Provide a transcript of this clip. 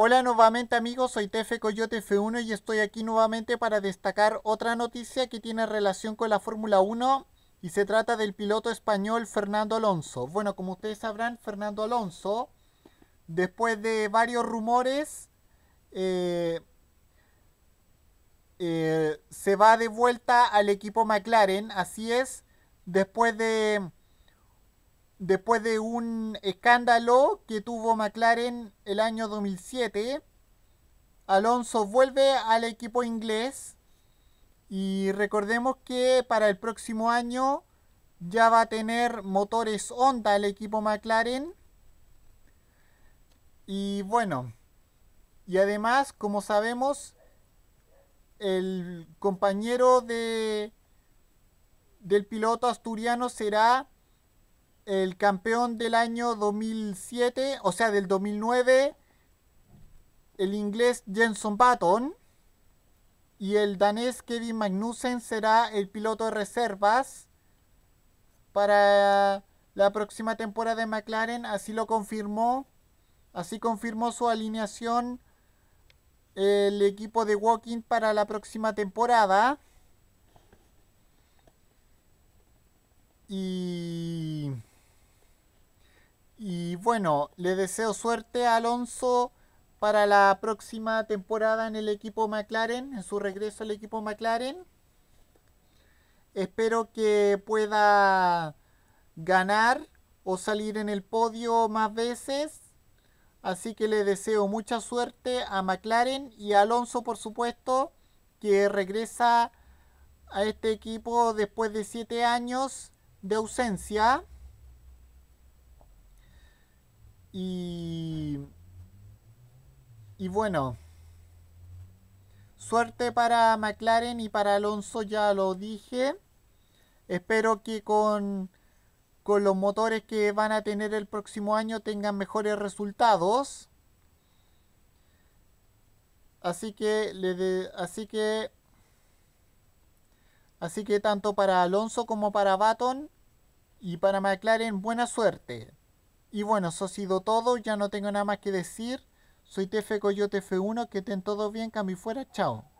Hola nuevamente amigos, soy TF Coyote F1 y estoy aquí nuevamente para destacar otra noticia que tiene relación con la Fórmula 1 y se trata del piloto español Fernando Alonso. Bueno, como ustedes sabrán, Fernando Alonso, después de varios rumores, eh, eh, se va de vuelta al equipo McLaren, así es, después de después de un escándalo que tuvo McLaren el año 2007. Alonso vuelve al equipo inglés y recordemos que para el próximo año ya va a tener motores Honda el equipo McLaren. Y bueno, y además, como sabemos, el compañero de del piloto asturiano será el campeón del año 2007, o sea, del 2009, el inglés Jenson Button y el danés Kevin Magnussen será el piloto de reservas para la próxima temporada de McLaren, así lo confirmó, así confirmó su alineación el equipo de Walking para la próxima temporada. Y y bueno, le deseo suerte a Alonso para la próxima temporada en el equipo McLaren, en su regreso al equipo McLaren. Espero que pueda ganar o salir en el podio más veces. Así que le deseo mucha suerte a McLaren y Alonso, por supuesto, que regresa a este equipo después de siete años de ausencia. Y, y bueno, suerte para McLaren y para Alonso, ya lo dije. Espero que con, con los motores que van a tener el próximo año tengan mejores resultados. Así que, le así que, así que tanto para Alonso como para Baton y para McLaren, buena suerte. Y bueno, eso ha sido todo. Ya no tengo nada más que decir. Soy TF Coyote F1. Que estén todos bien, cami fuera. Chao.